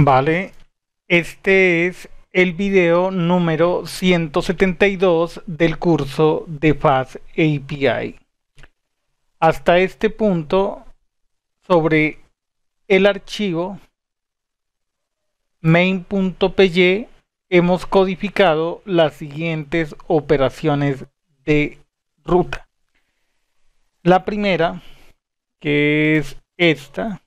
Vale, este es el video número 172 del curso de FAS API. Hasta este punto, sobre el archivo main.py hemos codificado las siguientes operaciones de ruta. La primera, que es esta,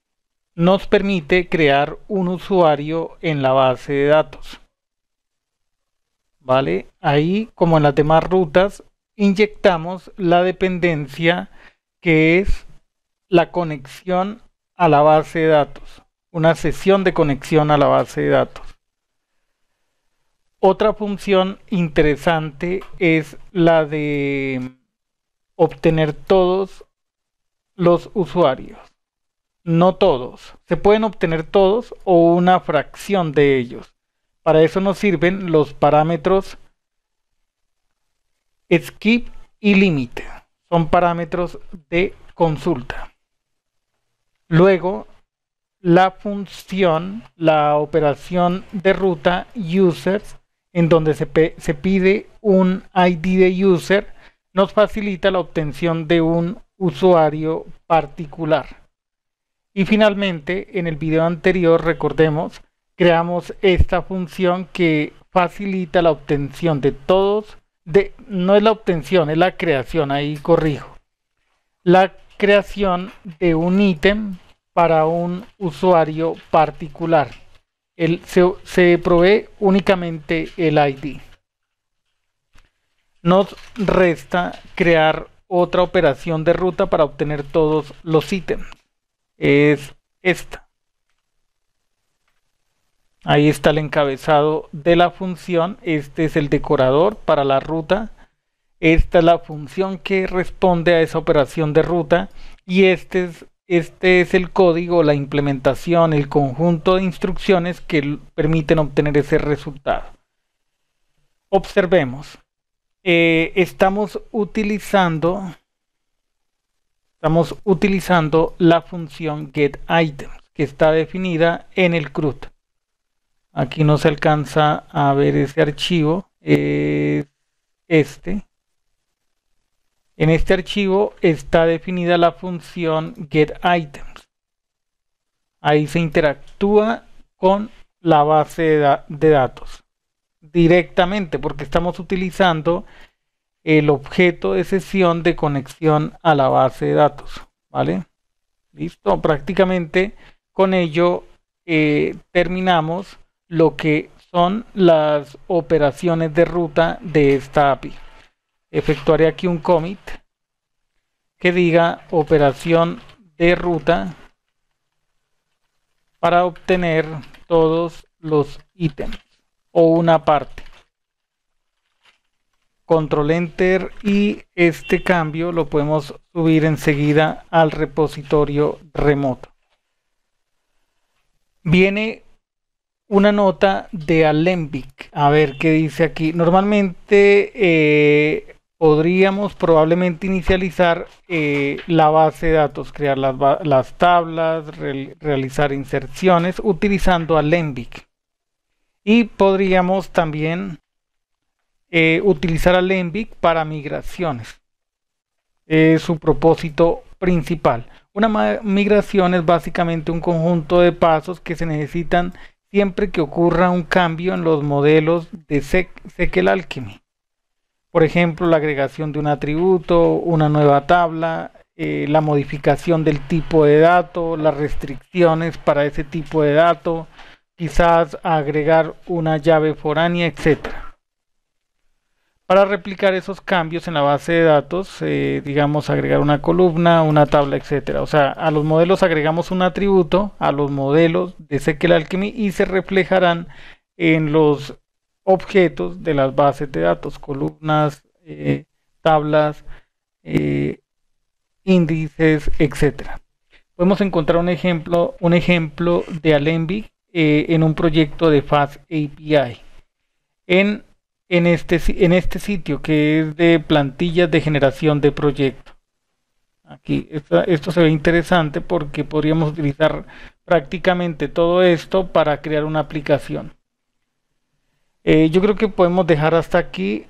nos permite crear un usuario en la base de datos. ¿Vale? Ahí, como en las demás rutas, inyectamos la dependencia que es la conexión a la base de datos, una sesión de conexión a la base de datos. Otra función interesante es la de obtener todos los usuarios no todos. Se pueden obtener todos o una fracción de ellos. Para eso nos sirven los parámetros skip y límite. Son parámetros de consulta. Luego, la función, la operación de ruta users, en donde se, se pide un ID de user, nos facilita la obtención de un usuario particular. Y finalmente, en el video anterior, recordemos, creamos esta función que facilita la obtención de todos, de, no es la obtención, es la creación, ahí corrijo. La creación de un ítem para un usuario particular. El, se, se provee únicamente el ID. Nos resta crear otra operación de ruta para obtener todos los ítems es esta. Ahí está el encabezado de la función. Este es el decorador para la ruta. Esta es la función que responde a esa operación de ruta. Y este es, este es el código, la implementación, el conjunto de instrucciones que permiten obtener ese resultado. Observemos. Eh, estamos utilizando Estamos utilizando la función getItems que está definida en el CRUD. Aquí no se alcanza a ver ese archivo, es este. En este archivo está definida la función getItems. Ahí se interactúa con la base de, de datos directamente porque estamos utilizando el objeto de sesión de conexión a la base de datos. ¿Vale? Listo, prácticamente con ello eh, terminamos lo que son las operaciones de ruta de esta API. Efectuaré aquí un commit que diga operación de ruta para obtener todos los ítems o una parte control enter y este cambio lo podemos subir enseguida al repositorio remoto. Viene una nota de Alembic. A ver qué dice aquí. Normalmente eh, podríamos probablemente inicializar eh, la base de datos, crear las, tablas, realizar inserciones utilizando Alembic. Y podríamos también eh, utilizar utilizar Alembic para migraciones. Es su propósito principal. Una migración es básicamente un conjunto de pasos que se necesitan siempre que ocurra un cambio en los modelos de SQL Alchemy. Por ejemplo, la agregación de un atributo, una nueva tabla, eh, la modificación del tipo de dato, las restricciones para ese tipo de dato, quizás agregar una llave foránea, etcétera para replicar esos cambios en la base de datos, eh, digamos agregar una columna, una tabla, etcétera. O sea, a los modelos agregamos un atributo a los modelos de Sequel Alchemy y se reflejarán en los objetos de las bases de datos, columnas, eh, tablas, eh, índices, etcétera. Podemos encontrar un ejemplo, un ejemplo de Alembic en un proyecto de FastAPI. En en este, en este sitio que es de plantillas de generación de proyecto. Aquí esto, esto se ve interesante porque podríamos utilizar prácticamente todo esto para crear una aplicación. Eh, yo creo que podemos dejar hasta aquí.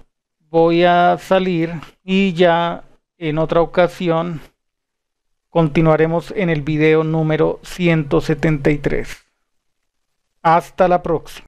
Voy a salir y ya en otra ocasión continuaremos en el video número 173. Hasta la próxima.